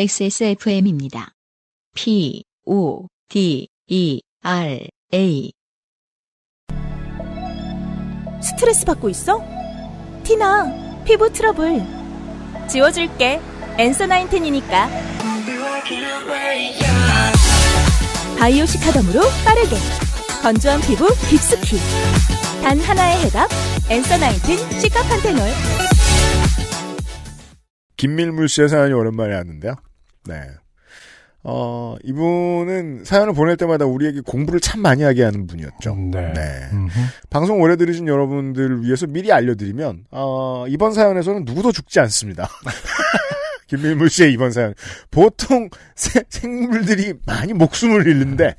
XSFM입니다. P, O, D, E, R, A. 스트레스 받고 있어? 티나, 피부 트러블. 지워줄게. 엔서 나인틴이니까. 바이오 시카덤으로 빠르게. 건조한 피부 깊숙히. 단 하나의 해답. 엔서 나인틴 시카판테놀. 김밀물 씨의 사연이 오랜만에 왔는데요. 네. 어, 이분은 사연을 보낼 때마다 우리에게 공부를 참 많이 하게 하는 분이었죠. 음, 네. 네. 방송 오래 들으신 여러분들을 위해서 미리 알려드리면, 어, 이번 사연에서는 누구도 죽지 않습니다. 김밀물 씨의 이번 사연. 보통 세, 생물들이 많이 목숨을 잃는데,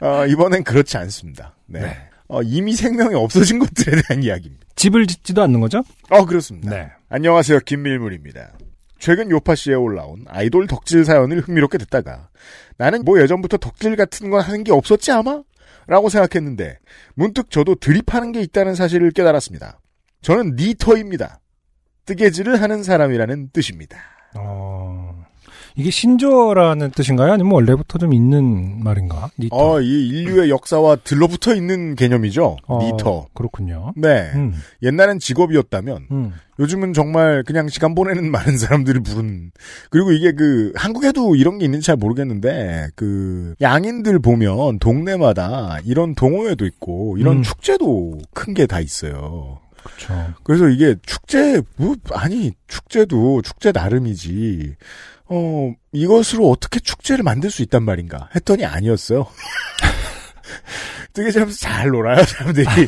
어, 이번엔 그렇지 않습니다. 네. 네. 어, 이미 생명이 없어진 것들에 대한 이야기입니다. 집을 짓지도 않는 거죠? 어, 그렇습니다. 네. 안녕하세요. 김밀물입니다. 최근 요파씨에 올라온 아이돌 덕질 사연을 흥미롭게 듣다가 나는 뭐 예전부터 덕질 같은 건 하는 게 없었지 아마? 라고 생각했는데 문득 저도 드립하는 게 있다는 사실을 깨달았습니다. 저는 니터입니다. 뜨개질을 하는 사람이라는 뜻입니다. 어... 이게 신조어라는 뜻인가요? 아니면 뭐 원래부터 좀 있는 말인가? 니터. 아, 이 인류의 음. 역사와 들러붙어 있는 개념이죠. 어, 니터. 그렇군요. 네. 음. 옛날엔 직업이었다면 음. 요즘은 정말 그냥 시간 보내는 많은 사람들이 부른 그리고 이게 그 한국에도 이런 게 있는지 잘 모르겠는데 그 양인들 보면 동네마다 이런 동호회도 있고 이런 음. 축제도 큰 게 다 있어요. 그렇죠. 그래서 이게 축제 뭐 아니 축제도 축제 나름이지 어, 이것으로 어떻게 축제를 만들 수 있단 말인가 했더니 아니었어요. 뜨개질하면서 잘 놀아요, 사람들이.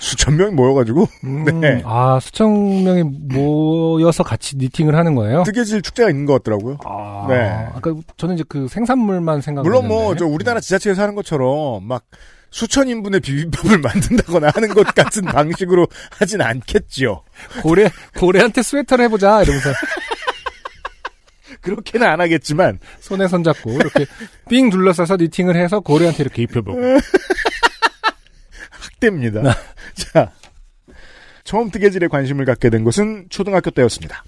수천 명이 모여가지고. 음, 네. 아, 수천 명이 모여서 같이 니팅을 하는 거예요? 뜨개질 축제가 있는 것 같더라고요. 아, 네. 아까 저는 이제 그 생산물만 생각을 물론 뭐, 저 우리나라 지자체에서 하는 것처럼 막 수천 인분의 비빔밥을 만든다거나 하는 것 같은 방식으로 하진 않겠죠. 고래, 고래한테 스웨터를 해보자, 이러면서. 그렇게는 안 하겠지만 손에 손 잡고 이렇게 삥 둘러싸서 니팅을 해서 고래한테 이렇게 입혀보고 학대입니다. 자 처음 뜨개질에 관심을 갖게 된 것은 초등학교 때였습니다.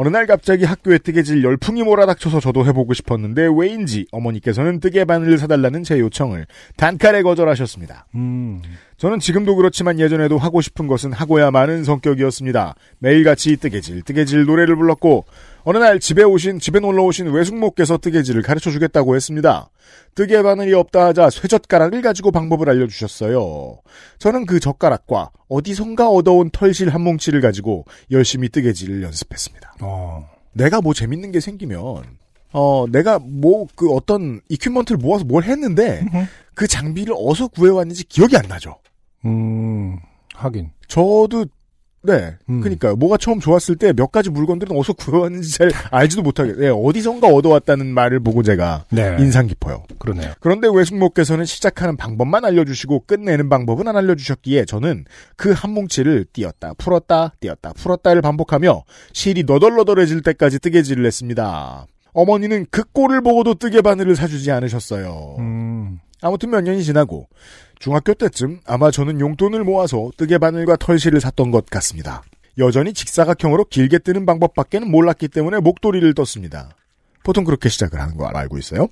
어느 날 갑자기 학교에 뜨개질 열풍이 몰아닥쳐서 저도 해보고 싶었는데 왜인지 어머니께서는 뜨개바늘을 사달라는 제 요청을 단칼에 거절하셨습니다. 음. 저는 지금도 그렇지만 예전에도 하고 싶은 것은 하고야 많은 성격이었습니다. 매일같이 뜨개질, 뜨개질 노래를 불렀고 어느 날 집에 오신 집에 놀러 오신 외숙모께서 뜨개질을 가르쳐 주겠다고 했습니다. 뜨개 바늘이 없다 하자 쇠젓가락을 가지고 방법을 알려주셨어요. 저는 그 젓가락과 어디선가 얻어온 털실 한 뭉치를 가지고 열심히 뜨개질을 연습했습니다. 어. 내가 뭐 재밌는 게 생기면 어 내가 뭐 그 어떤 이큐먼트를 모아서 뭘 했는데 그 장비를 어디서 구해왔는지 기억이 안 나죠. 음 하긴 저도 네. 음. 그러니까 요 뭐가 처음 좋았을 때 몇 가지 물건들은 어디서 구해왔는지 잘 알지도 못하게 네, 어디선가 얻어왔다는 말을 보고 제가 네. 인상 깊어요. 그러네요. 그런데 외숙모께서는 시작하는 방법만 알려주시고 끝내는 방법은 안 알려주셨기에 저는 그 한 뭉치를 띄었다 풀었다 띄었다 풀었다를 반복하며 실이 너덜너덜해질 때까지 뜨개질을 했습니다. 어머니는 그 꼴을 보고도 뜨개 바늘을 사주지 않으셨어요. 음. 아무튼 몇 년이 지나고 중학교 때쯤 아마 저는 용돈을 모아서 뜨개 바늘과 털실을 샀던 것 같습니다. 여전히 직사각형으로 길게 뜨는 방법밖에는 몰랐기 때문에 목도리를 떴습니다. 보통 그렇게 시작을 하는 거 알고 있어요?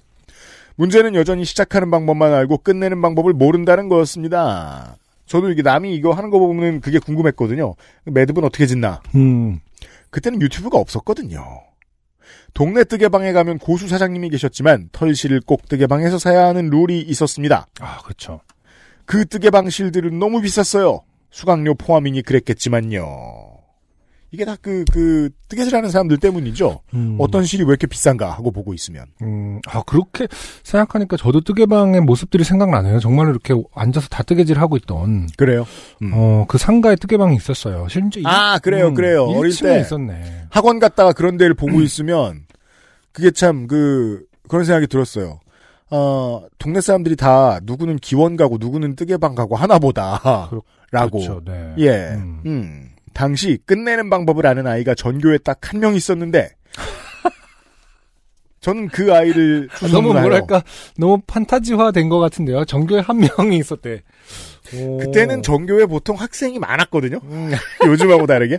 문제는 여전히 시작하는 방법만 알고 끝내는 방법을 모른다는 거였습니다. 저도 이게 남이 이거 하는 거 보면 그게 궁금했거든요. 매듭은 어떻게 짓나? 음. 그때는 유튜브가 없었거든요. 동네 뜨개방에 가면 고수 사장님이 계셨지만 털실을 꼭 뜨개방에서 사야 하는 룰이 있었습니다. 아, 그렇죠. 그 뜨개방실들은 너무 비쌌어요. 수강료 포함이니 그랬겠지만요. 이게 다 그, 그, 뜨개질 하는 사람들 때문이죠. 음. 어떤 실이 왜 이렇게 비싼가 하고 보고 있으면. 음, 아, 그렇게 생각하니까 저도 뜨개방의 모습들이 생각나네요. 정말로 이렇게 앉아서 다 뜨개질 하고 있던. 그래요. 음. 어, 그 상가에 뜨개방이 있었어요. 심지어. 아, 그래요, 그래요. 음, 어릴 때. 있었네. 학원 갔다가 그런 데를 보고 있으면, 그게 참, 그, 그런 생각이 들었어요. 어, 동네 사람들이 다 누구는 기원 가고 누구는 뜨개방 가고 하나보다. 라고. 그렇죠, 네. 예. 음. 음. 당시 끝내는 방법을 아는 아이가 전교에 딱 한 명 있었는데 저는 그 아이를 너무 뭐랄까 너무 판타지화 된 것 같은데요. 전교에 한 명이 있었대. 오. 그때는 전교에 보통 학생이 많았거든요. 음. 요즘하고 다르게.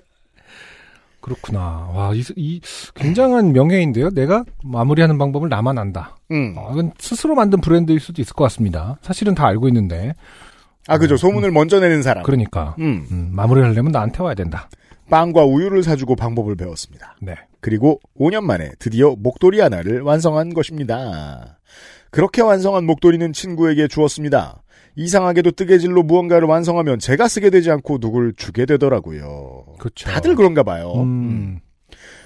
그렇구나. 와, 이, 이 굉장한 명예인데요. 내가 마무리하는 방법을 나만 안다. 음. 어, 이건 스스로 만든 브랜드일 수도 있을 것 같습니다. 사실은 다 알고 있는데. 아, 그죠. 어, 소문을 음. 먼저 내는 사람. 그러니까. 음. 음, 마무리를 하려면 나한테 와야 된다. 빵과 우유를 사주고 방법을 배웠습니다. 네. 그리고 5년 만에 드디어 목도리 하나를 완성한 것입니다. 그렇게 완성한 목도리는 친구에게 주었습니다. 이상하게도 뜨개질로 무언가를 완성하면 제가 쓰게 되지 않고 누굴 주게 되더라고요. 그렇죠. 다들 그런가 봐요. 음. 음.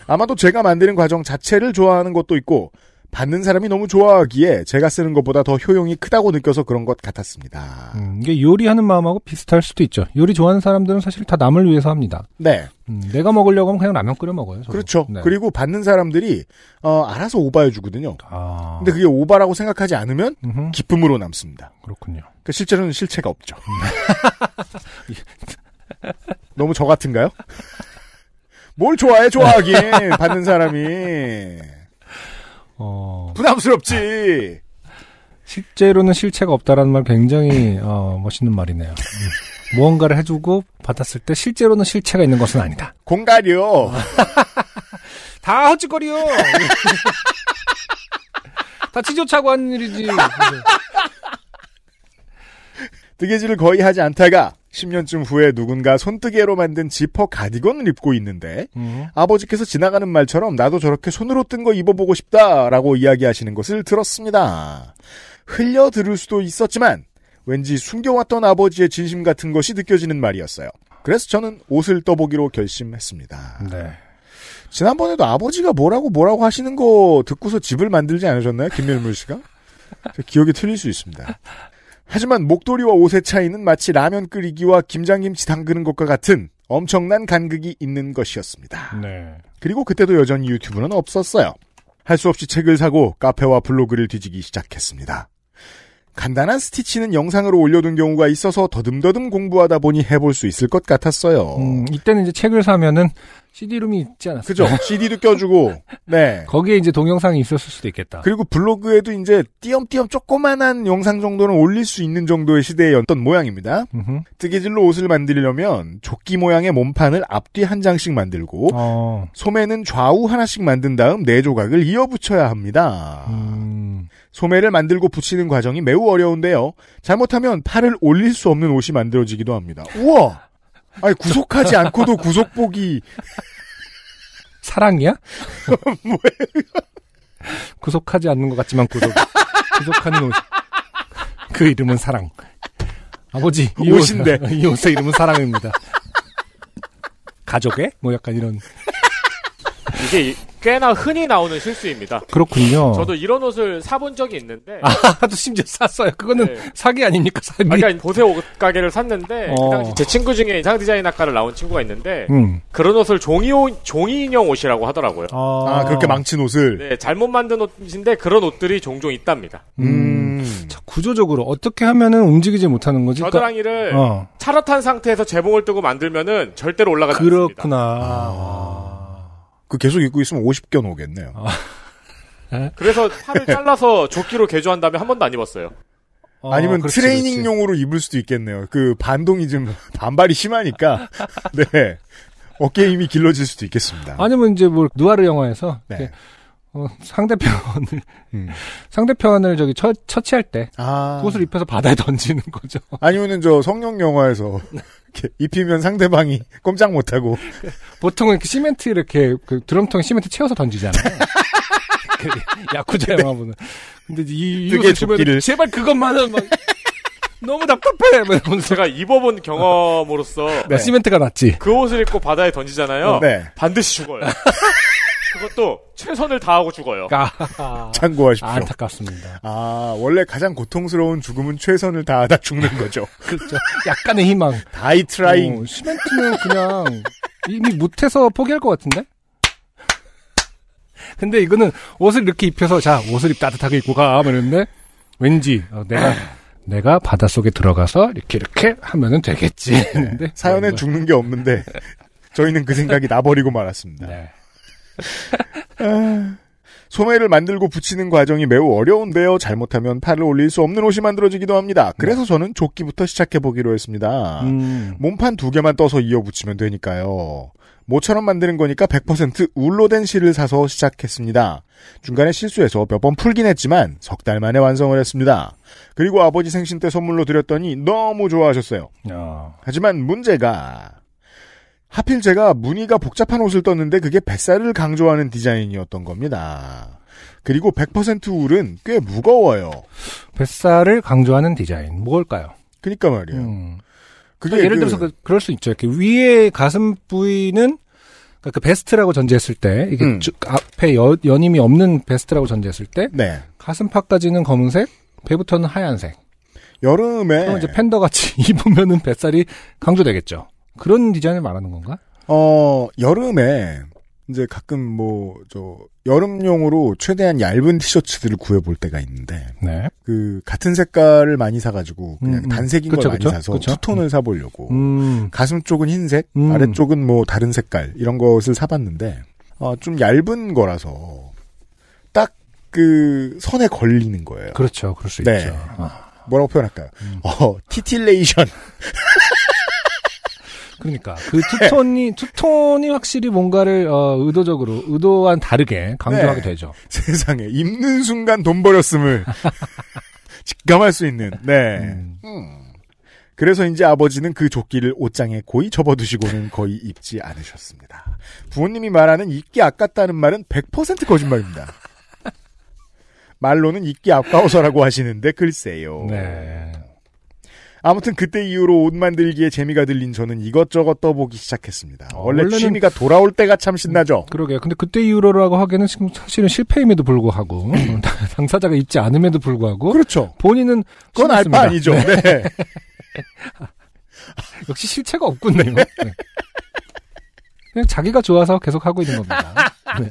아마도 제가 만드는 과정 자체를 좋아하는 것도 있고 받는 사람이 너무 좋아하기에 제가 쓰는 것보다 더 효용이 크다고 느껴서 그런 것 같았습니다. 음, 이게 요리하는 마음하고 비슷할 수도 있죠. 요리 좋아하는 사람들은 사실 다 남을 위해서 합니다. 네. 음, 내가 먹으려고 하면 그냥 라면 끓여 먹어요. 저도. 그렇죠. 네. 그리고 받는 사람들이 어, 알아서 오바해 주거든요. 아... 근데 그게 오바라고 생각하지 않으면 음흠. 기쁨으로 남습니다. 그렇군요. 그러니까 실제로는 실체가 없죠. 음. 너무 저 같은가요? 뭘 좋아해 좋아하긴 받는 사람이. 어... 부담스럽지. 실제로는 실체가 없다라는 말 굉장히 어, 멋있는 말이네요. 음. 무언가를 해주고 받았을 때 실제로는 실체가 있는 것은 아니다. 공갈이요. 다 헛짓거리요. 다 치조차고 하는 일이지. 뜨개질을 거의 하지 않다가 10년쯤 후에 누군가 손뜨개로 만든 지퍼 가디건을 입고 있는데 음. 아버지께서 지나가는 말처럼 나도 저렇게 손으로 뜬 거 입어보고 싶다라고 이야기하시는 것을 들었습니다. 흘려 들을 수도 있었지만 왠지 숨겨왔던 아버지의 진심 같은 것이 느껴지는 말이었어요. 그래서 저는 옷을 떠보기로 결심했습니다. 네. 지난번에도 아버지가 뭐라고 뭐라고 하시는 거 듣고서 집을 만들지 않으셨나요? 김민물 씨가? 기억이 틀릴 수 있습니다. 하지만 목도리와 옷의 차이는 마치 라면 끓이기와 김장김치 담그는 것과 같은 엄청난 간극이 있는 것이었습니다. 네. 그리고 그때도 여전히 유튜브는 없었어요. 할 수 없이 책을 사고 카페와 블로그를 뒤지기 시작했습니다. 간단한 스티치는 영상으로 올려둔 경우가 있어서 더듬더듬 공부하다 보니 해볼 수 있을 것 같았어요. 음, 이때는 이제 책을 사면은 CD룸이 있지 않았어요? 그죠. CD도 껴주고, 네. 거기에 이제 동영상이 있었을 수도 있겠다. 그리고 블로그에도 이제 띄엄띄엄 조그만한 영상 정도는 올릴 수 있는 정도의 시대였던 모양입니다. 뜨개질로 옷을 만들려면 조끼 모양의 몸판을 앞뒤 한 장씩 만들고, 어. 소매는 좌우 하나씩 만든 다음 네 조각을 이어붙여야 합니다. 음. 소매를 만들고 붙이는 과정이 매우 어려운데요. 잘못하면 팔을 올릴 수 없는 옷이 만들어지기도 합니다. 우와! 아니 구속하지 않고도 구속복이 사랑이야? 뭐예요? 구속하지 않는 것 같지만 구속 구속하는 옷. 그 이름은 사랑. 아버지 이 옷인데 이 옷의 이름은 사랑입니다. 가족의 뭐 약간 이런. 이게 꽤나 흔히 나오는 실수입니다. 그렇군요. 저도 이런 옷을 사본 적이 있는데. 아, 또 심지어 샀어요. 그거는 네. 사기 아닙니까? 사기. 아까 그러니까 보세 옷 가게를 샀는데 어. 그 당시 제 친구 중에 인상 디자인 학과를 나온 친구가 있는데 음. 그런 옷을 종이 옷, 종이 인형 옷이라고 하더라고요. 아, 아, 그렇게 망친 옷을. 네, 잘못 만든 옷인데 그런 옷들이 종종 있답니다. 음. 음. 자, 구조적으로 어떻게 하면은 움직이지 못하는 거지? 그러니까 겨드랑이를 어. 차렷한 상태에서 재봉을 뜨고 만들면은 절대로 올라가지 그렇구나. 않습니다. 그렇구나. 아. 그 계속 입고 있으면 50견 오겠네요. 아. 네? 그래서 팔을 네. 잘라서 조끼로 개조한 다음에 한 번도 안 입었어요. 어, 아니면 그렇지, 트레이닝용으로 그렇지. 입을 수도 있겠네요. 그 반동이 좀 반발이 심하니까 네 어깨 힘이 길러질 수도 있겠습니다. 아니면 이제 뭐 누아르 영화에서 네. 어, 상대편을 음. 상대편을 저기 처, 처치할 때 아. 옷을 입혀서 바다에 던지는 거죠. 아니면은 저 성룡 영화에서 이렇게 입히면 상대방이 꼼짝 못하고 보통은 이렇게 시멘트 이렇게 그 드럼통 시멘트 채워서 던지잖아요. 그 야쿠자 영화 보면 근데 이 이거 제발, 제발 그것만은 막 너무 답답해. 뭐 제가 입어본 경험으로서 네. 시멘트가 났지. 그 옷을 입고 바다에 던지잖아요. 네. 반드시 죽어요. 그것도 최선을 다하고 죽어요. 아, 참고하십시오. 안타깝습니다. 아, 원래 가장 고통스러운 죽음은 최선을 다하다 죽는 거죠. 그렇죠. 약간의 희망. 다이 트라잉. 어, 시멘트는 그냥 이미 못해서 포기할 것 같은데? 근데 이거는 옷을 이렇게 입혀서 자, 옷을 입 따뜻하게 입고 가. 이랬는데 왠지 어, 내가 내가 바닷속에 들어가서 이렇게 이렇게 하면은 되겠지. 네. 사연에 죽는 게 없는데 저희는 그 생각이 나버리고 말았습니다. 네. 아. 소매를 만들고 붙이는 과정이 매우 어려운데요. 잘못하면 팔을 올릴 수 없는 옷이 만들어지기도 합니다. 그래서 네. 저는 조끼부터 시작해보기로 했습니다. 음. 몸판 두 개만 떠서 이어 붙이면 되니까요. 모처럼 만드는 거니까 100% 울로 된 실을 사서 시작했습니다. 중간에 실수해서 몇 번 풀긴 했지만 석 달 만에 완성을 했습니다. 그리고 아버지 생신 때 선물로 드렸더니 너무 좋아하셨어요. 어. 하지만 문제가 하필 제가 무늬가 복잡한 옷을 떴는데 그게 뱃살을 강조하는 디자인이었던 겁니다. 그리고 100% 울은 꽤 무거워요. 뱃살을 강조하는 디자인 뭘까요? 그니까 말이에요. 음. 그게 그러니까 예를 그 들어서 그, 럴수 있죠. 이렇게 위에 가슴 부위는 그 베스트라고 전제했을 때 이게 음. 앞에 여, 연임이 없는 베스트라고 전제했을 때 네. 가슴팍까지는 검은색, 배부터는 하얀색. 여름에 그럼 이제 팬더 같이 입으면은 뱃살이 강조되겠죠. 그런 디자인을 말하는 건가? 어, 여름에 이제 가끔 뭐 저 여름용으로 최대한 얇은 티셔츠들을 구해볼 때가 있는데 네. 그 같은 색깔을 많이 사가지고 그냥 음, 음. 단색인 그쵸, 걸 그쵸, 사서 그쵸? 톤을 음. 사보려고 음. 가슴 쪽은 흰색 음. 아래쪽은 뭐 다른 색깔 이런 것을 사봤는데 어, 좀 얇은 거라서 딱 그 선에 걸리는 거예요. 그렇죠, 그럴 수 네. 있죠. 아. 뭐라고 표현할까요? 음. 어, 티틸레이션. 그러니까 그 투톤이 네. 투톤이 확실히 뭔가를 어, 의도적으로 의도와는 다르게 강조하게 네. 되죠. 세상에 입는 순간 돈 버렸음을 직감할 수 있는. 네. 음. 음. 그래서 이제 아버지는 그 조끼를 옷장에 고이 접어두시고는 거의 입지 않으셨습니다. 부모님이 말하는 입기 아깝다는 말은 100% 거짓말입니다. 말로는 입기 아까워서라고 하시는데 글쎄요. 네. 아무튼 그때 이후로 옷 만들기에 재미가 들린 저는 이것저것 떠보기 시작했습니다. 어, 원래 원래는... 취미가 돌아올 때가 참 신나죠. 음, 그러게요. 근데 그때 이후로라고 하기에는 사실은 실패임에도 불구하고 음, 당사자가 있지 않음에도 불구하고 그렇죠. 본인은 그건 알바 아니죠. 네. 네. 역시 실체가 없군요. 네. 그냥 자기가 좋아서 계속 하고 있는 겁니다. 네.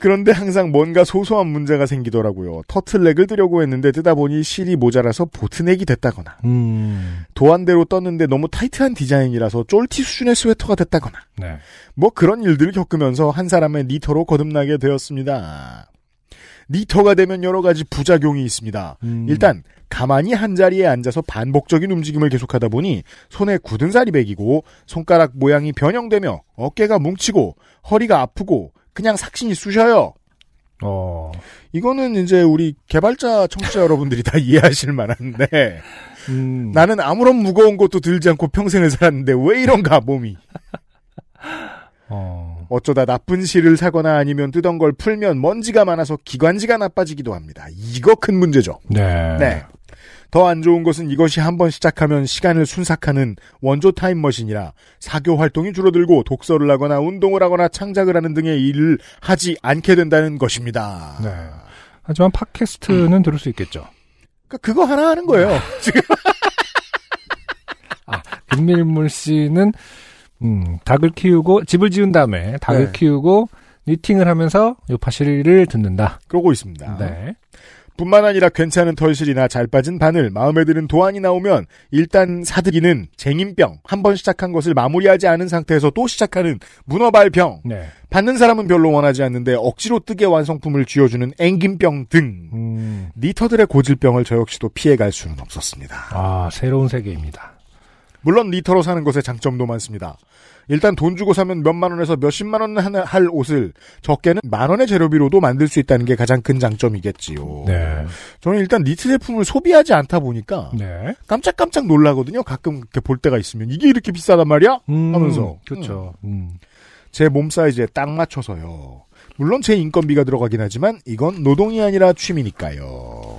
그런데 항상 뭔가 소소한 문제가 생기더라고요. 터틀넥을 뜨려고 했는데 뜨다 보니 실이 모자라서 보트넥이 됐다거나 음. 도안대로 떴는데 너무 타이트한 디자인이라서 쫄티 수준의 스웨터가 됐다거나 네. 뭐 그런 일들을 겪으면서 한 사람의 니터로 거듭나게 되었습니다. 니터가 되면 여러 가지 부작용이 있습니다. 음. 일단 가만히 한 자리에 앉아서 반복적인 움직임을 계속하다 보니 손에 굳은 살이 배기고 손가락 모양이 변형되며 어깨가 뭉치고 허리가 아프고 그냥 삭신이 쑤셔요. 어. 이거는 이제 우리 개발자 청취자 여러분들이 다 이해하실 만한데 음. 나는 아무런 무거운 것도 들지 않고 평생을 살았는데 왜 이런가 몸이. 어. 어쩌다 나쁜 실을 사거나 아니면 뜨던 걸 풀면 먼지가 많아서 기관지가 나빠지기도 합니다. 이거 큰 문제죠. 네. 네. 더안 좋은 것은 이것이 한번 시작하면 시간을 순삭하는 원조 타임머신이라 사교 활동이 줄어들고 독서를 하거나 운동을 하거나 창작을 하는 등의 일을 하지 않게 된다는 것입니다. 네. 하지만 팟캐스트는 음. 들을 수 있겠죠. 그러니까 그거 하나 하는 거예요. 네. 지금. 아, 김밀물 씨는 음, 닭을 키우고 집을 지은 다음에 닭을 네. 키우고 니팅을 하면서 요파시를 듣는다. 그러고 있습니다. 네. 뿐만 아니라 괜찮은 털실이나 잘 빠진 바늘, 마음에 드는 도안이 나오면 일단 사들이는 쟁임병, 한 번 시작한 것을 마무리하지 않은 상태에서 또 시작하는 문어발병, 네. 받는 사람은 별로 원하지 않는데 억지로 뜨게 완성품을 쥐어주는 앵김병 등 음. 니터들의 고질병을 저 역시도 피해갈 수는 없었습니다. 아, 새로운 세계입니다. 물론 니터로 사는 것의 장점도 많습니다. 일단 돈 주고 사면 몇만 원에서 몇십만 원할 옷을 적게는 만 원의 재료비로도 만들 수 있다는 게 가장 큰 장점이겠지요. 네. 저는 일단 니트 제품을 소비하지 않다 보니까 네. 깜짝깜짝 놀라거든요. 가끔 이렇게 볼 때가 있으면 이게 이렇게 비싸단 말이야? 음, 하면서. 그렇죠. 음. 음. 제몸 사이즈에 딱 맞춰서요. 물론 제 인건비가 들어가긴 하지만 이건 노동이 아니라 취미니까요.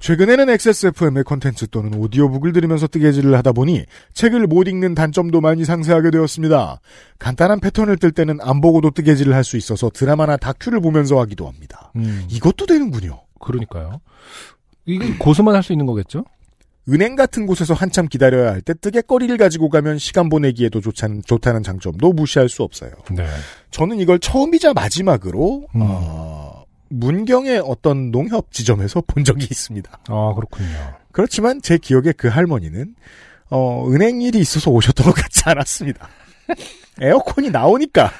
최근에는 XSFM의 콘텐츠 또는 오디오북을 들으면서 뜨개질을 하다 보니 책을 못 읽는 단점도 많이 상세하게 되었습니다. 간단한 패턴을 뜰 때는 안 보고도 뜨개질을 할 수 있어서 드라마나 다큐를 보면서 하기도 합니다. 음. 이것도 되는군요. 그러니까요. 이게 고수만 할 수 있는 거겠죠? 은행 같은 곳에서 한참 기다려야 할 때 뜨개거리를 가지고 가면 시간 보내기에도 좋다는, 좋다는 장점도 무시할 수 없어요. 네. 저는 이걸 처음이자 마지막으로 음. 어... 문경의 어떤 농협 지점에서 본 적이 있습니다. 아, 그렇군요. 그렇지만 제 기억에 그 할머니는 어, 은행 일이 있어서 오셨던 것 같지 않았습니다. 에어컨이 나오니까.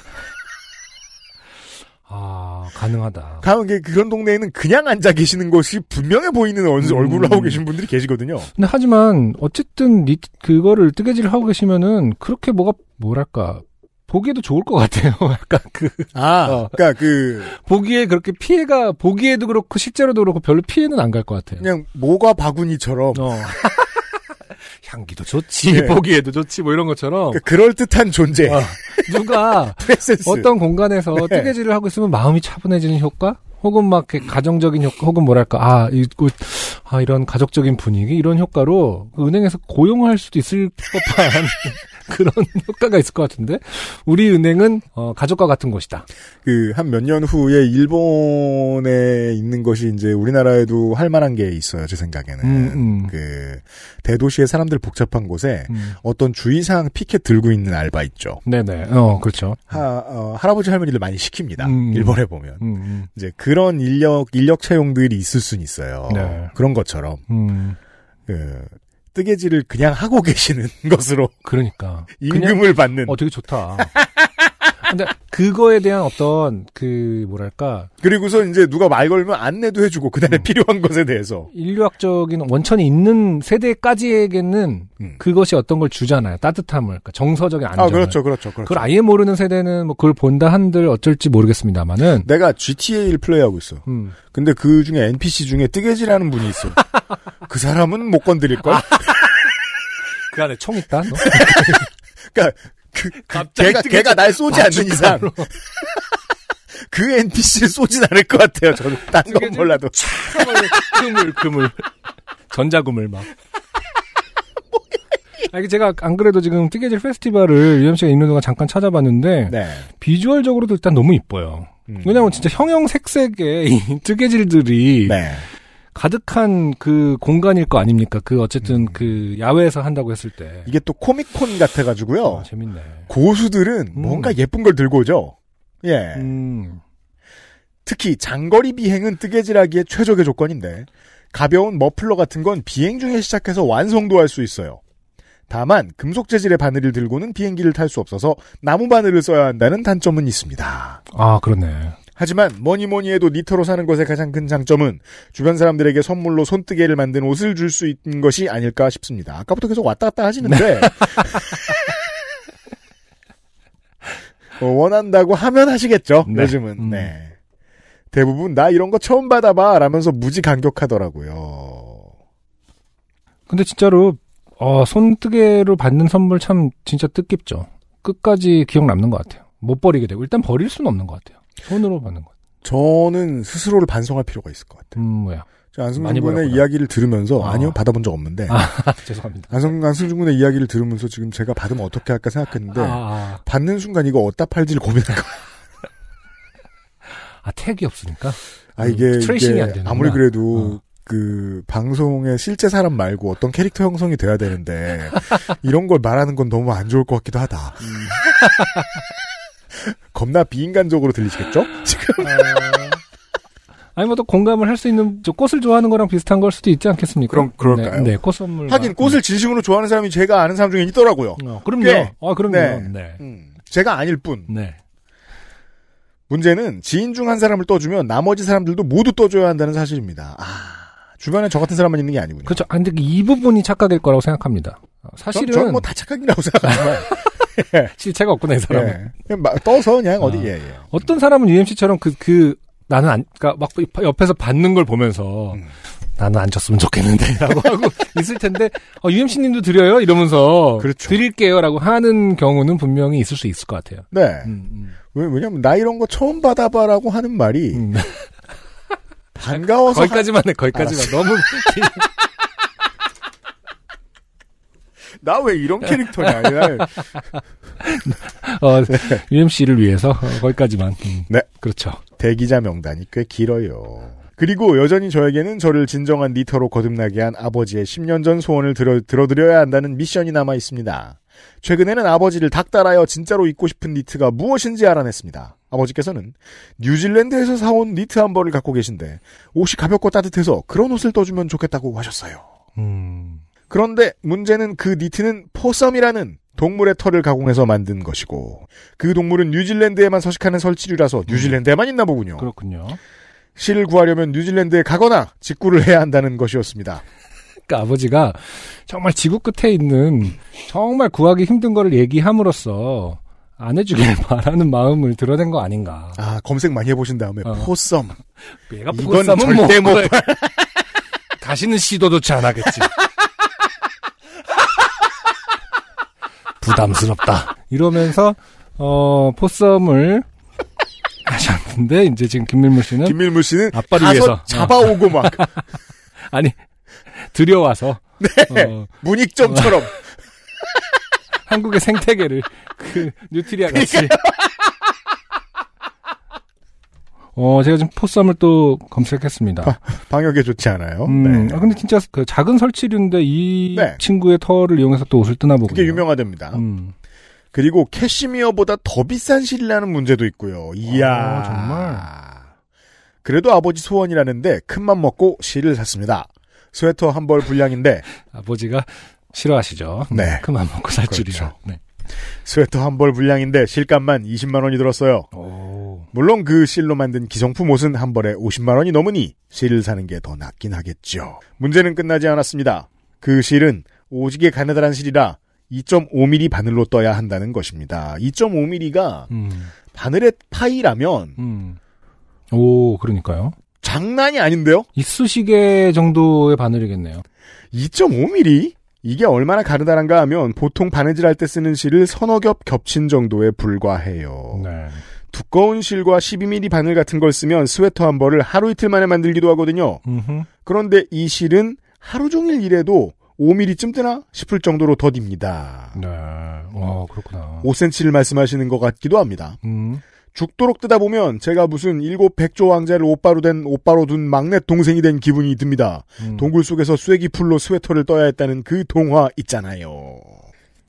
아, 가능하다. 가면 그런 동네에는 그냥 앉아 계시는 것이 분명해 보이는 음. 얼굴을 하고 계신 분들이 계시거든요. 근데 하지만 어쨌든 그거를 뜨개질을 하고 계시면은 그렇게 뭐가 뭐랄까 보기에도 좋을 것 같아요. 약간 그. 아, 어. 그니까 그. 보기에 그렇게 피해가, 보기에도 그렇고 실제로도 그렇고 별로 피해는 안 갈 것 같아요. 그냥 뭐가 바구니처럼. 어. 향기도 좋지, 네. 보기에도 좋지, 뭐 이런 것처럼. 그러니까 그럴듯한 존재. 어. 누가 어떤 공간에서 네. 뜨개질을 하고 있으면 마음이 차분해지는 효과? 혹은 막 가정적인 효과, 혹은 뭐랄까, 아, 이 그, 아, 이런 가족적인 분위기? 이런 효과로 그 은행에서 고용할 수도 있을 법한. 그런 효과가 있을 것 같은데 우리 은행은 어, 가족과 같은 곳이다. 그 한 몇 년 후에 일본에 있는 것이 이제 우리나라에도 할 만한 게 있어요. 제 생각에는 음, 음. 그 대도시의 사람들 복잡한 곳에 음. 어떤 주의사항 피켓 들고 있는 알바 있죠. 네네. 어 그렇죠. 하, 어, 할아버지 할머니를 많이 시킵니다. 음, 음. 일본에 보면 음, 이제 그런 인력 인력 채용들이 있을 수는 있어요. 네. 그런 것처럼. 그 뜨개질을 그냥 하고 계시는 것으로. 그러니까. 임금을 받는. 어, 되게 좋다. 근데 그거에 대한 어떤 그 뭐랄까 그리고서 이제 누가 말 걸면 안내도 해주고 그날에 음. 필요한 것에 대해서 인류학적인 원천이 있는 세대까지에게는 음. 그것이 어떤 걸 주잖아요 따뜻함을 그러니까 정서적인 아, 안정아 그렇죠 그렇죠 그렇죠 그걸 아예 모르는 세대는 뭐 그걸 본다 한들 어쩔지 모르겠습니다만은 내가 GTA를 플레이하고 있어 음. 근데 그 중에 NPC 중에 뜨개질하는 분이 있어 그 사람은 못 건드릴 걸 그 안에 총 있다 그러니까 그, 그, 갑자기 걔가, 걔가 날 쏘지 않는 이상. 그 NPC를 쏘진 않을 것 같아요. 저는 딴건 몰라도. 그물, 그물. 전자그물 막. 아, 이 제가 안 그래도 지금 뜨개질 페스티벌을 유엠 씨가 있는 동안 잠깐 찾아봤는데 네. 비주얼적으로도 일단 너무 이뻐요. 음. 왜냐면 진짜 형형 색색의 뜨개질들이 네. 가득한 그 공간일 거 아닙니까? 그 어쨌든 음. 그 야외에서 한다고 했을 때 이게 또 코믹콘 같아가지고요. 아, 재밌네. 고수들은 음. 뭔가 예쁜 걸 들고 오죠. 예. 음. 특히 장거리 비행은 뜨개질하기에 최적의 조건인데 가벼운 머플러 같은 건 비행 중에 시작해서 완성도 할 수 있어요. 다만 금속 재질의 바늘을 들고는 비행기를 탈 수 없어서 나무 바늘을 써야 한다는 단점은 있습니다. 아 그렇네. 하지만 뭐니 뭐니 해도 니터로 사는 것의 가장 큰 장점은 주변 사람들에게 선물로 손뜨개를 만든 옷을 줄 수 있는 것이 아닐까 싶습니다. 아까부터 계속 왔다 갔다 하시는데 어, 원한다고 하면 하시겠죠. 네. 요즘은 음. 네. 대부분 나 이런 거 처음 받아봐 라면서 무지 간격하더라고요 근데 진짜로 어, 손뜨개로 받는 선물 참 진짜 뜻깊죠. 끝까지 기억 남는 것 같아요. 못 버리게 되고 일단 버릴 수는 없는 것 같아요. 손으로 받는 것. 저는 스스로를 반성할 필요가 있을 것 같아요. 음, 뭐야. 안승준 군의 이야기를 들으면서 아. 니요 받아본 적 없는데 아, 죄송합니다. 안승 안승준 군의 이야기를 들으면서 지금 제가 받으면 어떻게 할까 생각했는데 아. 아, 아. 받는 순간 이거 어디다 팔지를 고민할 거아 택이 없으니까. 아 이게, 음, 이게 아무리 그래도 어. 그 방송에 실제 사람 말고 어떤 캐릭터 형성이 돼야 되는데 이런 걸 말하는 건 너무 안 좋을 것 같기도 하다. 음. 겁나 비인간적으로 들리시겠죠? 아. 지금. 아니 뭐 또 공감을 할 수 있는 저 꽃을 좋아하는 거랑 비슷한 걸 수도 있지 않겠습니까? 그럼 그럴까요? 네, 네 꽃선물. 하긴 꽃을 진심으로 좋아하는 사람이 제가 아는 사람 중에 있더라고요. 어, 그럼요. 꽤. 아 그럼요. 네. 네. 음, 제가 아닐 뿐. 네. 문제는 지인 중 한 사람을 떠주면 나머지 사람들도 모두 떠줘야 한다는 사실입니다. 아. 주변에 저 같은 사람만 있는 게 아니군요. 그렇죠. 아, 근데 이 부분이 착각일 거라고 생각합니다. 어, 사실은 저는 뭐 다 착각이라고 생각하지만 예. 실체가 없구나 이 사람은. 예. 떠서 그냥 어디 아, 예, 예. 어떤 사람은 UMC처럼 그그 그 나는 안, 그니까 러막 옆에서 받는 걸 보면서 음. 나는 안 졌으면 좋겠는데라고 하고 있을 텐데 어, UMC님도 드려요 이러면서 그렇죠. 드릴게요라고 하는 경우는 분명히 있을 수 있을 것 같아요. 네. 음, 음. 왜, 왜냐면 나 이런 거 처음 받아봐라고 하는 말이 음. 반가워서 거기까지만 해. 거기까지만. 알았어. 너무 나 왜 이런 캐릭터냐? 어, 네. UMC를 위해서 어, 거기까지만. 음, 네, 그렇죠. 대기자 명단이 꽤 길어요. 그리고 여전히 저에게는 저를 진정한 니터로 거듭나게 한 아버지의 10년 전 소원을 들어, 들어드려야 한다는 미션이 남아 있습니다. 최근에는 아버지를 닥달하여 진짜로 잊고 싶은 니트가 무엇인지 알아냈습니다. 아버지께서는 뉴질랜드에서 사온 니트 한 벌을 갖고 계신데 옷이 가볍고 따뜻해서 그런 옷을 떠주면 좋겠다고 하셨어요. 음... 그런데 문제는 그 니트는 포썸이라는 동물의 털을 가공해서 만든 것이고 그 동물은 뉴질랜드에만 서식하는 설치류라서 음. 뉴질랜드에만 있나 보군요. 그렇군요. 실을 구하려면 뉴질랜드에 가거나 직구를 해야 한다는 것이었습니다. 그러니까 아버지가 정말 지구 끝에 있는 정말 구하기 힘든 거를 얘기함으로써 안 해주길 바라는 마음을 드러낸 거 아닌가. 아, 검색 많이 해보신 다음에, 어. 포썸. 얘가 포썸은 절대 못. 뭐, 못... 다시는 시도조차 안 하겠지. 부담스럽다. 이러면서, 어, 포썸을 하셨는데, 이제 지금 김밀물 씨는. 김밀물 씨는. 아빠를 위해서. 잡아오고 막. 아니, 들여와서. 네. 어, 문익점처럼. 한국의 생태계를 그 뉴트리아 같이. 어, 제가 지금 포쌈을 또 검색했습니다. 바, 방역에 좋지 않아요? 음, 네. 아, 근데 진짜 그 작은 설치류인데 이 네. 친구의 털을 이용해서 또 옷을 뜨나보고요 그게 유명화됩니다. 음. 그리고 캐시미어보다 더 비싼 실이라는 문제도 있고요. 이야. 아, 정말. 그래도 아버지 소원이라는데 큰 맘 먹고 실을 샀습니다. 스웨터 한 벌 분량인데 아버지가 싫어하시죠? 네. 그만 먹고 살 그렇죠. 줄이죠. 네. 스웨터 한 벌 분량인데 실값만 20만 원이 들었어요. 오. 물론 그 실로 만든 기성품 옷은 한 벌에 50만 원이 넘으니 실을 사는 게 더 낫긴 하겠죠. 문제는 끝나지 않았습니다. 그 실은 오지게 가느다란 실이라 2.5mm 바늘로 떠야 한다는 것입니다. 2.5mm가 음. 바늘의 파이라면 음. 오 그러니까요. 장난이 아닌데요? 이쑤시개 정도의 바늘이겠네요. 2.5mm? 이게 얼마나 가느다란가 하면 보통 바느질할 때 쓰는 실을 서너 겹 겹친 정도에 불과해요. 네. 두꺼운 실과 12mm 바늘 같은 걸 쓰면 스웨터 한 벌을 하루 이틀 만에 만들기도 하거든요. 음흠. 그런데 이 실은 하루 종일 일해도 5mm쯤 되나 싶을 정도로 더딥니다. 네. 와, 그렇구나. 5cm를 말씀하시는 것 같기도 합니다. 음. 죽도록 뜨다 보면 제가 무슨 일곱 백조 왕자를 오빠로 된 오빠로 둔 막내 동생이 된 기분이 듭니다. 음. 동굴 속에서 쐐기 풀로 스웨터를 떠야 했다는 그 동화 있잖아요.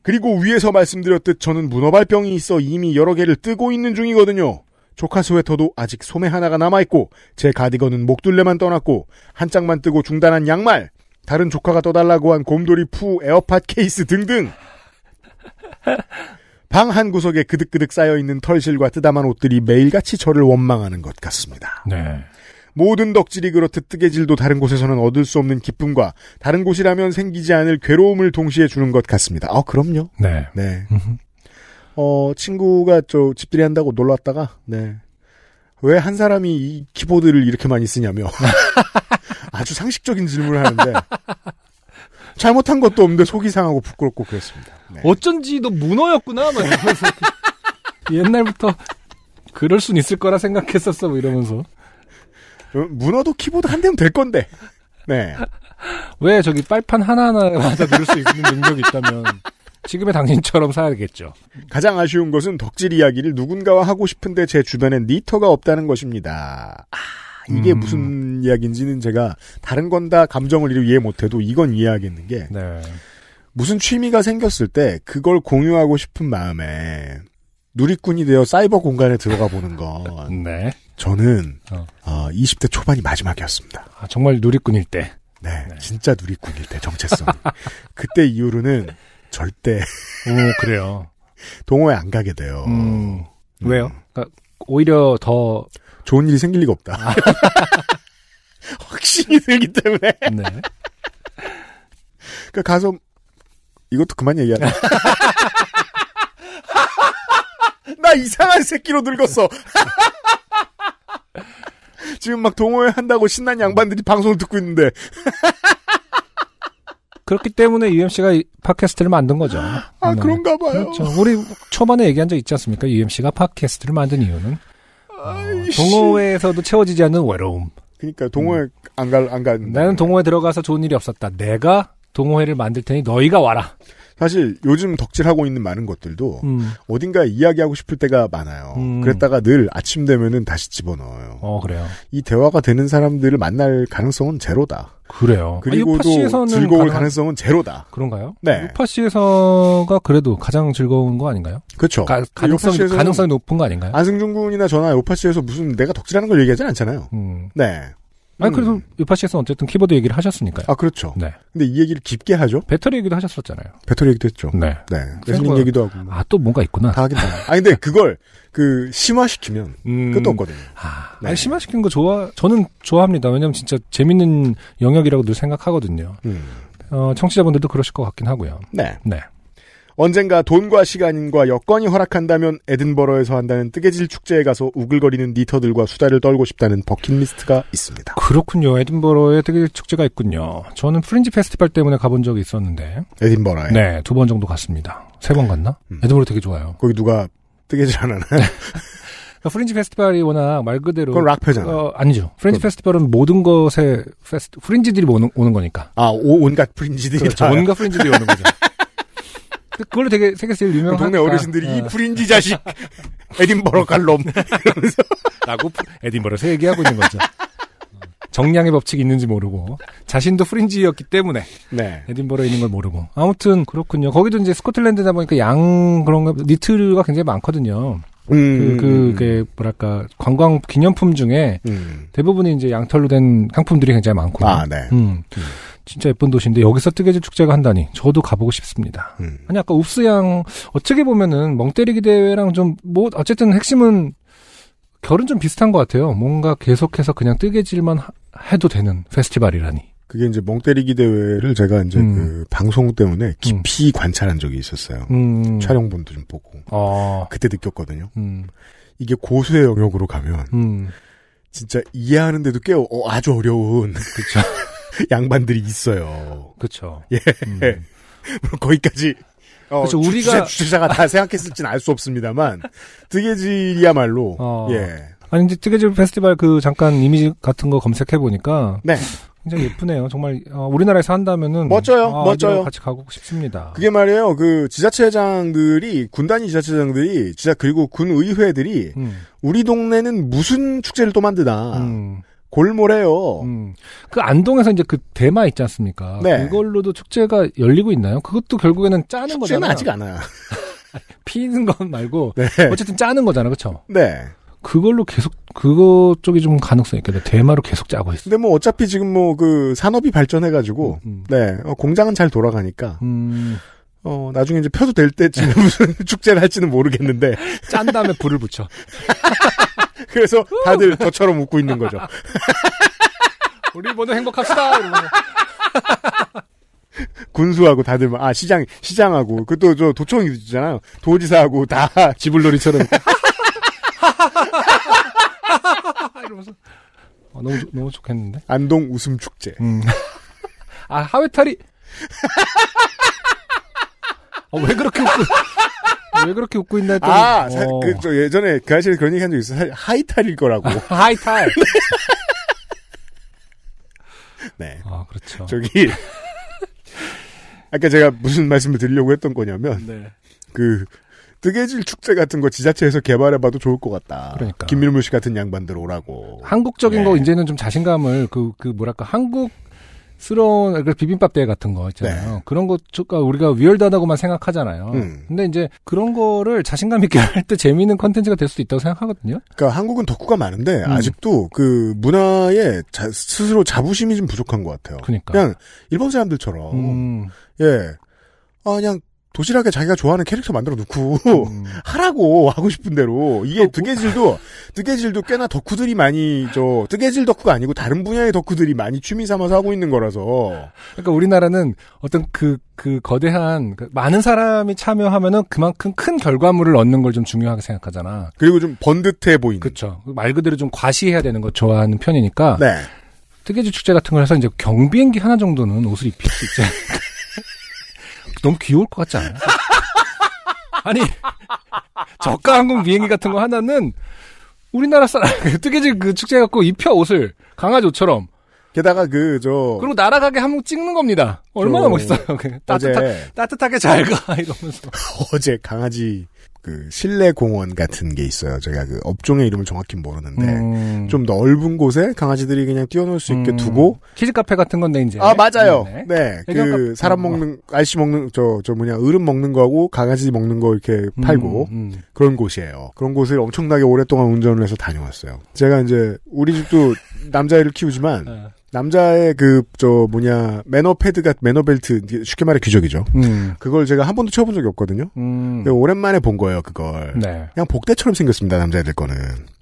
그리고 위에서 말씀드렸듯 저는 문어발병이 있어 이미 여러 개를 뜨고 있는 중이거든요. 조카 스웨터도 아직 소매 하나가 남아있고 제 가디건은 목둘레만 떠났고 한 짝만 뜨고 중단한 양말 다른 조카가 떠달라고 한 곰돌이 푸 에어팟 케이스 등등 방한 구석에 그득그득 쌓여있는 털실과 뜨담한 옷들이 매일같이 저를 원망하는 것 같습니다. 네. 모든 덕질이 그렇듯 뜨개질도 다른 곳에서는 얻을 수 없는 기쁨과 다른 곳이라면 생기지 않을 괴로움을 동시에 주는 것 같습니다. 아, 그럼요. 네. 네. 어, 친구가 저 집들이 한다고 놀러 왔다가, 네. 왜 한 사람이 이 키보드를 이렇게 많이 쓰냐며. 아주 상식적인 질문을 하는데. 잘못한 것도 없는데 속이 상하고 부끄럽고 그랬습니다. 네. 어쩐지 너 문어였구나 막 이러면서 옛날부터 그럴 순 있을 거라 생각했었어 뭐 이러면서 어, 문어도 키보드 한 대면 될 건데. 네. 왜 저기 빨판 하나하나에 맞아 누를 수 있는 능력이 있다면 지금의 당신처럼 사야겠죠 가장 아쉬운 것은 덕질 이야기를 누군가와 하고 싶은데 제 주변엔 니터가 없다는 것입니다. 아. 이게 음. 무슨 이야기인지는 제가 다른 건 다 감정을 이해 못해도 이건 이해하겠는 게 네. 무슨 취미가 생겼을 때 그걸 공유하고 싶은 마음에 누리꾼이 되어 사이버 공간에 들어가 보는 건 네. 저는 어. 어, 20대 초반이 마지막이었습니다. 아, 정말 누리꾼일 때. 네, 네, 진짜 누리꾼일 때 정체성. 그때 이후로는 절대. 오, 그래요. 동호회 안 가게 돼요. 음, 음. 왜요? 그러니까 오히려 더 좋은 일이 생길 리가 없다. 아. 확신이 들기 때문에. 네. 그러니까 가서 이것도 그만 얘기하자. 나 이상한 새끼로 늙었어. 지금 막 동호회 한다고 신난 양반들이 방송을 듣고 있는데. 그렇기 때문에 UMC가 팟캐스트를 만든 거죠. 아, 네. 그런가 봐요. 그렇죠. 우리 초반에 얘기한 적 있지 않습니까? UMC가 팟캐스트를 만든 이유는. 동호회에서도 채워지지 않는 외로움. 그러니까 동호회 음. 안갈안 간. 나는 동호회 들어가서 좋은 일이 없었다. 내가 동호회를 만들 테니 너희가 와라. 사실 요즘 덕질하고 있는 많은 것들도 음. 어딘가 이야기하고 싶을 때가 많아요. 음. 그랬다가 늘 아침 되면은 다시 집어넣어요. 어 그래요. 이 대화가 되는 사람들을 만날 가능성은 제로다. 그래요. 그리고 아, 즐거울 가능... 가능성은 제로다. 그런가요? 네. 요파시에서가 그래도 가장 즐거운 거 아닌가요? 그렇죠. 가, 능성 가능성이 높은 거 아닌가요? 안승준 군이나 저나 요파시에서 무슨 내가 덕질하는 걸 얘기하진 않잖아요. 음. 네. 아니, 음. 그래서 요파시에서는 어쨌든 키보드 얘기를 하셨으니까요. 아, 그렇죠. 네. 근데 이 얘기를 깊게 하죠? 배터리 얘기도 하셨었잖아요. 배터리 얘기도 했죠. 네. 네. 예수님 얘기도 하고. 아, 또 뭔가 있구나. 다 하긴 다. 아, 근데 그걸 그 심화시키면 음. 끝도 없거든요. 아, 네. 아니, 심화시킨 거 좋아 저는 좋아합니다. 왜냐면 진짜 재밌는 영역이라고 늘 생각하거든요. 음. 어, 청취자분들도 그러실 것 같긴 하고요. 네. 네. 언젠가 돈과 시간과 여건이 허락한다면 에든버러에서 한다는 뜨개질 축제에 가서 우글거리는 니터들과 수다를 떨고 싶다는 버킷리스트가 있습니다. 그렇군요. 에든버러에 뜨개질 축제가 있군요. 저는 프린지 페스티벌 때문에 가본 적이 있었는데. 에든버러에? 네, 두 번 정도 갔습니다. 세번 네. 갔나? 음. 에든버러 되게 좋아요. 거기 누가 뜨개질 안 하나요? 프린지 페스티벌이 워낙 말 그대로 그건 락페잖아요. 어, 아니죠. 프린지 그럼. 페스티벌은 모든 것에 페스트 프린지들이 오는, 오는 거니까. 아 오, 온갖 프린지들이 그렇죠. 다 온갖 프린지들이 오는 거죠. 그, 그걸로 되게 세계 제일 유명한 동네 어르신들이 어. 이 프린지 자식 에딘버러 갈놈 라고 에딘버러에서 얘기하고 있는 거죠. 정량의 법칙이 있는지 모르고 자신도 프린지였기 때문에 네. 에딘버러에 있는 걸 모르고 아무튼 그렇군요. 거기도 이제 스코틀랜드다 보니까 양 그런 거 니트가 류 굉장히 많거든요. 그, 음. 그, 그, 그, 뭐랄까, 관광 기념품 중에 음. 대부분이 이제 양털로 된 상품들이 굉장히 많고. 아, 네. 음. 진짜 예쁜 도시인데 여기서 뜨개질 축제가 한다니 저도 가보고 싶습니다. 음. 아니, 아까 웁스양 어떻게 보면은 멍때리기 대회랑 좀 뭐 어쨌든 핵심은 결은 좀 비슷한 것 같아요. 뭔가 계속해서 그냥 뜨개질만 하, 해도 되는 페스티벌이라니. 그게 이제 멍때리기 대회를 제가 이제 음. 그 방송 때문에 음. 깊이 음. 관찰한 적이 있었어요. 음. 촬영본도 좀 보고. 아. 그때 느꼈거든요. 음. 이게 고수의 영역으로 가면 음. 진짜 이해하는데도 꽤 어, 아주 어려운 양반들이 있어요. 그렇죠. 예. 뭐 거기까지 어, 그래서 그렇죠. 우리가 주제자가 다 생각했을지는 알 수 없습니다만 뜨개질이야말로 어. 예. 아니 이제 뜨개질 페스티벌 그 잠깐 이미지 같은 거 검색해 보니까 네. 굉장히 예쁘네요. 정말 어, 우리나라에서 한다면은 멋져요. 아, 멋져요. 같이 가고 싶습니다. 그게 말이에요. 그 지자체장들이 군단위 지자체장들이 진짜 그리고 군 의회들이 음. 우리 동네는 무슨 축제를 또 만드나. 음. 골몰해요. 음. 그 안동에서 이제 그 대마 있지 않습니까? 네. 그걸로도 축제가 열리고 있나요? 그것도 결국에는 짜는 거잖아요. 아직 않아요. 피는 건 말고 네. 어쨌든 짜는 거잖아, 그렇죠? 네. 그걸로 계속 그거 쪽이 좀 가능성이 있겠다. 대마로 계속 짜고 있어. 근데 뭐 어차피 지금 뭐 그 산업이 발전해가지고 음, 음, 네 어, 공장은 잘 돌아가니까. 음. 어, 나중에 이제 펴도 될 때쯤에 무슨 축제를 할지는 모르겠는데. 짠 다음에 불을 붙여. 그래서 다들 저처럼 웃고 있는 거죠. 우리 모두 행복합시다. 군수하고 다들 아 시장 시장하고 그또저 도청이 있잖아요. 도지사하고 다 지불놀이처럼. 이러면서 아, 너무 너무 좋겠는데. 안동 웃음 축제. 음. 아 하회탈이 어, 왜 그렇게 웃고 왜 그렇게 웃고 있나 했더니 아, 어. 그, 저 예전에 그 아저씨 그런 얘기 한 적 있어. 요 하이탈일 거라고. 하이탈. 네. 네. 아, 그렇죠. 저기 아까 제가 무슨 말씀을 드리려고 했던 거냐면 네. 그 뜨개질 축제 같은 거 지자체에서 개발해봐도 좋을 것 같다. 그러니까 김민무 씨 같은 양반들 오라고. 한국적인 네. 거 이제는 좀 자신감을 그그 그 뭐랄까 한국 스러운 그 비빔밥 대회 같은 거 있잖아요. 네. 그런 것 그러니까 우리가 위얼다다고만 생각하잖아요. 음. 근데 이제 그런 거를 자신감 있게 할 때 재미있는 컨텐츠가 될 수도 있다고 생각하거든요. 그러니까 한국은 덕후가 많은데 음. 아직도 그 문화에 자, 스스로 자부심이 좀 부족한 것 같아요. 그러니까 그냥 일본 사람들처럼 음. 예. 아 그냥 도시락에 자기가 좋아하는 캐릭터 만들어 놓고 음. 하라고 하고 싶은 대로 이게 뜨개질도 뭐- 뜨개질도 꽤나 덕후들이 많이 저 뜨개질 덕후가 아니고 다른 분야의 덕후들이 많이 취미 삼아서 하고 있는 거라서 그러니까 우리나라는 어떤 그그 그 거대한 그 많은 사람이 참여하면은 그만큼 큰 결과물을 얻는 걸 좀 중요하게 생각하잖아. 그리고 좀 번듯해 보이는. 그렇죠. 말 그대로 좀 과시해야 되는 거 좋아하는 편이니까. 네. 뜨개질 축제 같은 걸 해서 이제 경비행기 하나 정도는 옷을 입힐 수 있지. 너무 귀여울 것 같지 않아요? 아니 저가 항공 비행기 같은 거 하나는 우리나라 사람 뜨개질 그 축제 갖고 입혀 옷을 강아지 옷처럼 게다가 그 저 그리고 날아가게 한 번 찍는 겁니다. 얼마나 멋있어요. 따뜻하, 따뜻하게 잘 가 이러면서 어제 강아지 그 실내 공원 같은 게 있어요. 제가 그 업종의 이름을 정확히 모르는데 음. 좀 넓은 곳에 강아지들이 그냥 뛰어놀 수 있게 음. 두고 키즈 카페 같은 건데 이제 아 맞아요. 네, 네. 그 사람 먹는 아 알씨 먹는 저저 저 뭐냐 어른 먹는 거하고 강아지 먹는 거 이렇게 음, 팔고 음. 그런 곳이에요. 그런 곳을 엄청나게 오랫동안 운전을 해서 다녀왔어요. 제가 이제 우리 집도 남자애를 키우지만 네. 남자의 그 저 뭐냐 매너 패드가 매너 벨트 쉽게 말해 귀족이죠. 음. 그걸 제가 한 번도 채워본 적이 없거든요. 음. 오랜만에 본 거예요 그걸. 네. 그냥 복대처럼 생겼습니다 남자애들 거는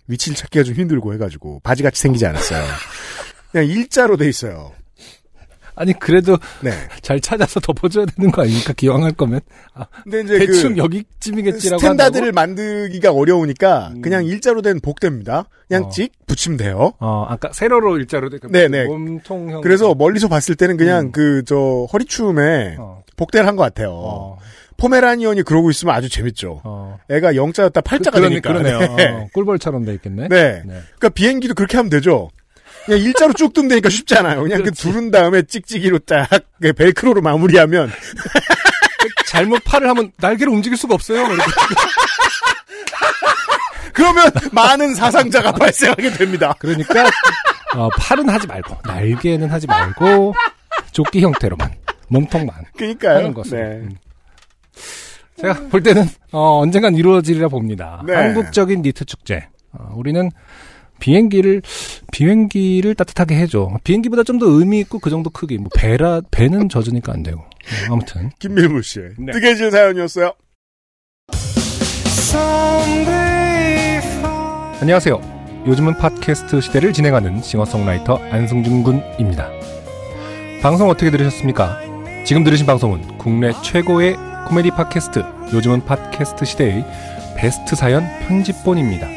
위치를 찾기가 좀 힘들고 해가지고 바지 같이 생기지 않았어요. 그냥 일자로 돼 있어요. 아니 그래도 네. 잘 찾아서 덮어줘야 되는 거 아닙니까? 기왕할 거면 아, 근데 이제 대충 그 여기쯤이겠지라고 스탠다드를 한다고? 만들기가 어려우니까 음. 그냥 일자로 된 복대입니다. 그냥 어. 찍 붙이면 돼요. 어, 아까 세로로 일자로 된 그 네네. 몸통형. 그래서 멀리서 봤을 때는 그냥 음. 그저 허리춤에 어. 복대를 한 것 같아요. 어. 포메라니언이 그러고 있으면 아주 재밌죠. 어. 애가 영자였다 팔자가 그, 그러니, 되니까. 그러네요. 네. 어, 꿀벌처럼 돼 있겠네. 네. 네. 그러니까 비행기도 그렇게 하면 되죠. 그냥 일자로 쭉 뜨면 되니까 쉽지 않아요. 그냥 그 그렇지. 그 두른 다음에 찍찍이로 딱 그 벨크로로 마무리하면 잘못 팔을 하면 날개를 움직일 수가 없어요. 그러면 많은 사상자가 발생하게 됩니다. 그러니까 어, 팔은 하지 말고 날개는 하지 말고 조끼 형태로만 몸통만 그러니까요. 하는 것을. 네. 음. 제가 볼 때는 어, 언젠간 이루어지리라 봅니다. 네. 한국적인 니트 축제. 어, 우리는 비행기를 비행기를 따뜻하게 해줘. 비행기보다 좀 더 의미 있고 그 정도 크기. 뭐 배라 배는 젖으니까 안 되고. 네, 아무튼 김밀물 씨 네. 뜨개질 사연이었어요. 안녕하세요. 요즘은 팟캐스트 시대를 진행하는 싱어송라이터 안승준 군입니다. 방송 어떻게 들으셨습니까? 지금 들으신 방송은 국내 최고의 코미디 팟캐스트 요즘은 팟캐스트 시대의 베스트 사연 편집본입니다.